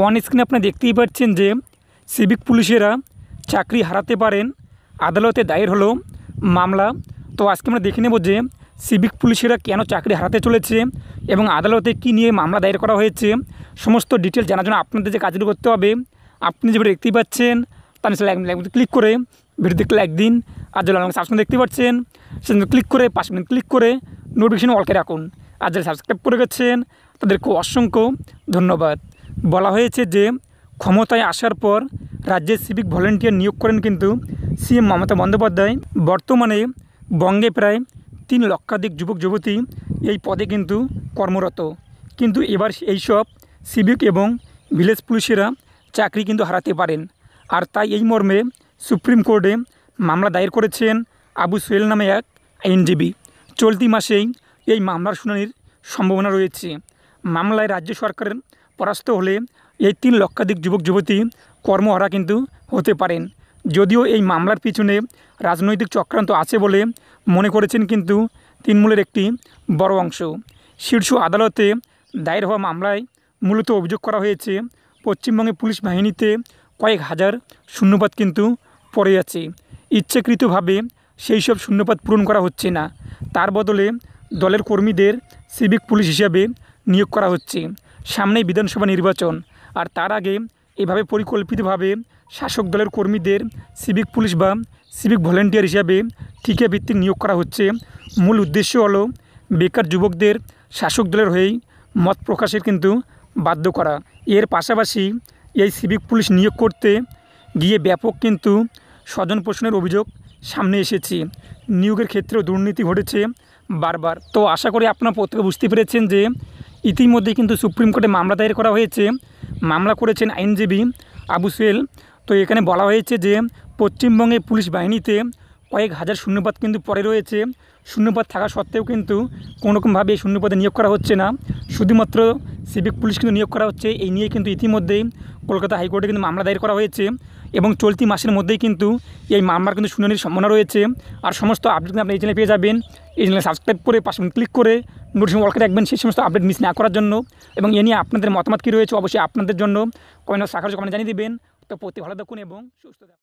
on স্ক্রিনে আপনি দেখতেই পাচ্ছেন যে সিভিক পুলিশেরা চাকরি হারাতে পারেন আদালতে দায়ের হলো মামলা তো আজকে আমরা দেখে নেব যে সিভিক পুলিশেরা কেন চাকরি হারাতে চলেছে এবং আদালতে কি নিয়ে মামলা দায়ের করা হয়েছে সমস্ত ডিটেল জানার জন্য আপনাদের যে কাজগুলো করতে হবে আপনি যে দেখতেই পাচ্ছেন তার নিচে লাইক ক্লিক করে ভিডিওতে লাইক দিন আর যে সাবস্ক্রাইব দেখতে পাচ্ছেন সেজন্য ক্লিক করে পাঁচ মিনিট ক্লিক করে নোটিফিকেশন অলকে রাখুন আর যারা সাবস্ক্রাইব করে গেছেন তাদেরকে অসংখ্য ধন্যবাদ বলা হয়েছে যে ক্ষমতায় আসার পর রাজ্যে সিভিক ভলেন্টিয়ার নিয়োগ করেন কিন্তু সিএম মমতা বন্দ্যোপাধ্যায় বর্তমানে বঙ্গে প্রায় তিন লক্ষাধিক যুবক যুবতী এই পদে কিন্তু কর্মরত কিন্তু এবার এইসব সিভিক এবং ভিলেজ পুলিশেরা চাকরি কিন্তু হারাতে পারেন আর তাই এই মর্মে সুপ্রিম কোর্টে মামলা দায়ের করেছেন আবু সোহেল নামে এক আইনজীবী চলতি মাসেই এই মামলার শুনানির সম্ভাবনা রয়েছে মামলায় রাজ্য সরকারের পরাস্ত হলে এই তিন লক্ষাধিক যুবক যুবতী কর্মহারা কিন্তু হতে পারেন যদিও এই মামলার পিছনে রাজনৈতিক চক্রান্ত আছে বলে মনে করেছেন কিন্তু তৃণমূলের একটি বড় অংশ শীর্ষ আদালতে দায়ের হওয়া মামলায় মূলত অভিযোগ করা হয়েছে পশ্চিমবঙ্গে পুলিশ বাহিনীতে কয়েক হাজার শূন্যপাত কিন্তু পড়ে আছে ইচ্ছাকৃতভাবে সেই সব শূন্যপাত পূরণ করা হচ্ছে না তার বদলে দলের কর্মীদের সিভিক পুলিশ হিসাবে নিয়োগ করা হচ্ছে সামনেই বিধানসভা নির্বাচন আর তার আগে এভাবে পরিকল্পিতভাবে শাসক দলের কর্মীদের সিভিক পুলিশ বা সিভিক ভলেন্টিয়ার হিসাবে ঠিকা ভিত্তিক নিয়োগ করা হচ্ছে মূল উদ্দেশ্য হলো বেকার যুবকদের শাসক দলের হয়েই মত প্রকাশের কিন্তু বাধ্য করা এর পাশাপাশি এই সিভিক পুলিশ নিয়োগ করতে গিয়ে ব্যাপক কিন্তু স্বজন পোষণের অভিযোগ সামনে এসেছে নিয়োগের ক্ষেত্রেও দুর্নীতি ঘটেছে বারবার তো আশা করি আপনারা প্রত্যেকে বুঝতে পেরেছেন যে ইতিমধ্যে কিন্তু সুপ্রিম কোর্টে মামলা দায়ের করা হয়েছে মামলা করেছেন আইনজীবী আবু সেল তো এখানে বলা হয়েছে যে পশ্চিমবঙ্গে পুলিশ বাহিনীতে কয়েক হাজার শূন্যপদ কিন্তু পরে রয়েছে শূন্যপদ থাকা সত্ত্বেও কিন্তু কোনোরকমভাবে শূন্যপদে নিয়োগ করা হচ্ছে না শুধুমাত্র সিভিক পুলিশ কিন্তু নিয়োগ করা হচ্ছে এই নিয়ে কিন্তু ইতিমধ্যেই কলকাতা হাইকোর্টে কিন্তু মামলা দায়ের করা হয়েছে এবং চলতি মাসের মধ্যেই কিন্তু এই মামলার কিন্তু শুনানির সম্ভাবনা রয়েছে আর সমস্ত আপডেট আপনি এই চ্যানেলে পেয়ে যাবেন এই চ্যানেলে সাবস্ক্রাইব করে পাশে ক্লিক করে নোটিশন বলকে দেখবেন সেই সমস্ত আপডেট মিস না করার জন্য এবং এ নিয়ে আপনাদের মতামত কী রয়েছে অবশ্যই আপনাদের জন্য কমেন্ট সাকার কমেন্ট জানিয়ে দেবেন তো প্রতি ভালো দেখুন এবং সুস্থ থাকুন